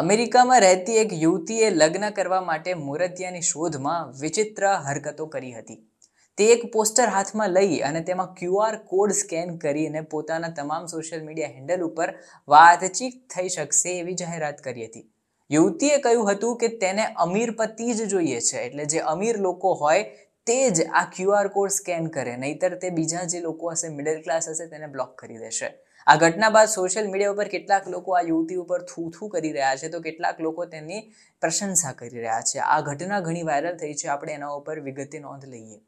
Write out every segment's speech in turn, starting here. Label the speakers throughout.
Speaker 1: અમેરિકામાં રહેતી એક યુવતીએ લગ્ન કરવા માટે મુરતિયાની શોધમાં વિચિત્ર હરકતો કરી હતી તે એક પોસ્ટર હાથમાં લઈ અને તેમાં ક્યુઆર કોડ સ્કેન કરીને પોતાના તમામ સોશિયલ મીડિયા હેન્ડલ ઉપર વાતચીત થઈ શકશે એવી જાહેરાત કરી હતી યુવતીએ કહ્યું હતું કે તેને અમીર પતિ જ જોઈએ છે એટલે જે અમીર લોકો હોય તે જ આ ક્યુઆર કોડ સ્કેન કરે નહીતર તે બીજા જે લોકો હશે મિડલ ક્લાસ હશે તેને બ્લોક કરી દેશે આ ઘટના બાદ સોશિયલ મીડિયા ઉપર કેટલાક લોકો આ યુવતી ઉપર થૂથું કરી રહ્યા છે તો કેટલાક લોકો તેની પ્રશંસા કરી રહ્યા છે આ ઘટના ઘણી વાયરલ થઈ છે આપણે એના ઉપર વિગતે નોંધ લઈએ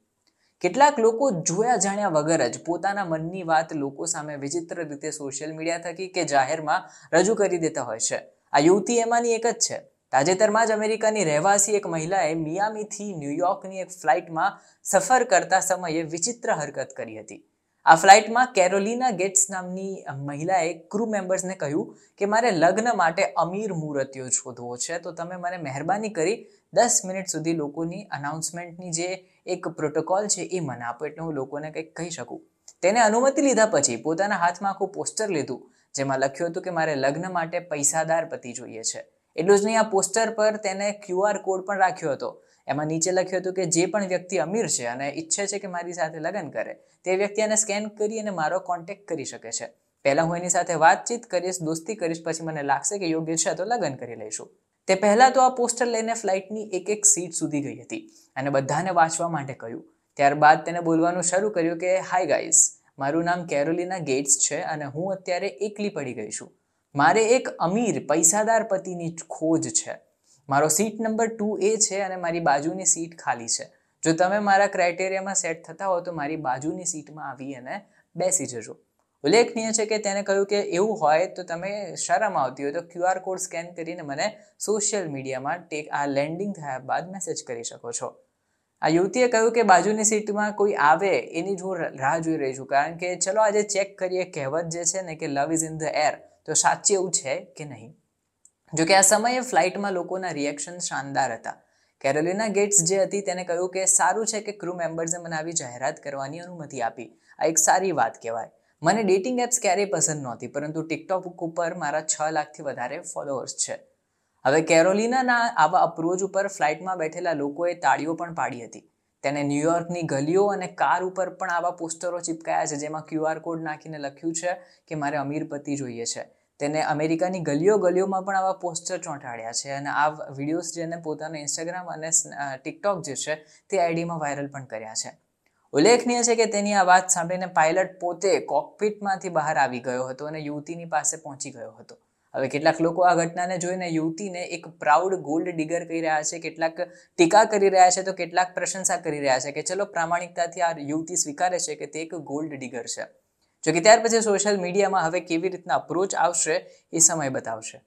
Speaker 1: કેટલાક લોકો જોયા જાણ્યા વગર જ પોતાના મનની વાત લોકો સામે વિચિત્ર રીતે સોશિયલ મીડિયા થકી કે જાહેરમાં રજૂ કરી દેતા હોય છે આ યુવતી એમાંની એક જ છે તાજેતરમાં જ અમેરિકાની રહેવાસી એક મહિલાએ મિયામીથી ન્યુયોર્કની એક ફ્લાઇટમાં સફર કરતા સમયે વિચિત્ર હરકત કરી હતી આ ફ્લાઇટમાં કેરોલિના ગેટ્સ નામની મહિલાએ ક્રૂ મેમ્બર્સને કહ્યું કે મારે લગ્ન માટે અમીર મૂર્તિઓ શોધવો છે તો તમે મને મહેરબાની કરી દસ મિનિટ સુધી લોકોની અનાઉન્સમેન્ટની જે એક પ્રોટોકોલ છે એ મને આપો એટલે હું લોકોને કંઈક કહી શકું તેને અનુમતિ લીધા પછી પોતાના હાથમાં આખું પોસ્ટર લીધું જેમાં લખ્યું હતું કે મારે લગ્ન માટે પૈસાદાર પતિ જોઈએ છે એટલું જ નહીં આ પોસ્ટર પર તેને ક્યુઆર કોડ પણ રાખ્યો હતો એમાં નીચે લખ્યું હતું કે જે પણ વ્યક્તિ અમીર છે અને ઈચ્છે છે કે મારી સાથે લગ્ન કરે તે વ્યક્તિ આને સ્કેન કરી અને મારો કોન્ટેક્ટ કરી શકે છે પહેલાં હું એની સાથે વાતચીત કરીશ દોસ્તી કરીશ પછી મને લાગશે કે યોગ્ય છે તો લગ્ન કરી લઈશું તે પહેલાં તો આ પોસ્ટર લઈને ફ્લાઇટની એક એક સીટ સુધી ગઈ હતી અને બધાને વાંચવા માટે કહ્યું ત્યારબાદ તેને બોલવાનું શરૂ કર્યું કે હાય ગાઈઝ મારું નામ કેરોલિના ગેટ્સ છે અને હું અત્યારે એકલી પડી ગઈ છું મારે એક અમીર પૈસાદાર પતિની ખોજ છે મારો સીટ નંબર ટુ એ છે અને મારી બાજુની સીટ ખાલી છે જો તમે મારા ક્રાઇટેરિયામાં સેટ થતા હો તો મારી બાજુની સીટમાં આવી અને બેસી જજો ઉલ્લેખનીય છે કે તેણે કહ્યું કે એવું હોય તો તમે શરમ આવતી હોય તો ક્યુઆર કોડ સ્કેન કરીને મને સોશિયલ મીડિયામાં ટેક આ લેન્ડિંગ થયા બાદ મેસેજ કરી શકો છો આ યુવતીએ કહ્યું કે બાજુની સીટમાં કોઈ આવે એની જો રાહ જોઈ રહી છું કારણ કે ચલો આજે ચેક કરીએ કહેવત જે છે ને કે love is in the air તો સાચી એવું છે કે નહીં જોકે આ સમયે ફ્લાઇટમાં લોકોના રિએક્શન શાનદાર હતા કેરોલિના ગેટ્સ જે હતી તેને કહ્યું કે સારું છે કે ક્રૂ મેમ્બર્સે મને આવી જાહેરાત કરવાની અનુમતિ આપી આ એક સારી વાત કહેવાય મને ડેટિંગ એપ્સ ક્યારેય પસંદ નહોતી પરંતુ ટિકટોક ઉપર મારા છ લાખથી વધારે ફોલોઅર્સ છે હવે કેરોલિનાના આવા અપ્રોચ ઉપર ફ્લાઇટમાં બેઠેલા લોકોએ તાળીઓ પણ પાડી હતી તેને ન્યૂયોર્કની ગલીઓ અને કાર ઉપર પણ આવા પોસ્ટરો ચિપકાયા છે જેમાં ક્યુઆર કોડ નાખીને લખ્યું છે કે મારે અમીરપતિ જોઈએ છે તેને અમેરિકાની ગલીઓ ગલીઓમાં પણ આવા પોસ્ટર ચોંટાડ્યા છે અને આ વિડીયોઝ જેને પોતાના ઇન્સ્ટાગ્રામ અને ટિકટોક જે છે તે આઈડીમાં વાયરલ પણ કર્યા છે ઉલ્લેખનીય છે કે તેની આ વાત સાંભળીને પાયલટ પોતે કોકપીટમાંથી બહાર આવી ગયો હતો અને યુવતીની પાસે પહોંચી ગયો હતો હવે કેટલાક લોકો આ ઘટનાને જોઈને યુવતીને એક પ્રાઉડ ગોલ્ડ ડિગર કહી રહ્યા છે કેટલાક ટીકા કરી રહ્યા છે તો કેટલાક પ્રશંસા કરી રહ્યા છે કે ચલો પ્રામાણિકતાથી આ યુવતી સ્વીકારે છે કે તે એક ગોલ્ડ ડિગર છે જોકે ત્યાર પછી સોશિયલ મીડિયામાં હવે કેવી રીતના અપ્રોચ આવશે એ સમય બતાવશે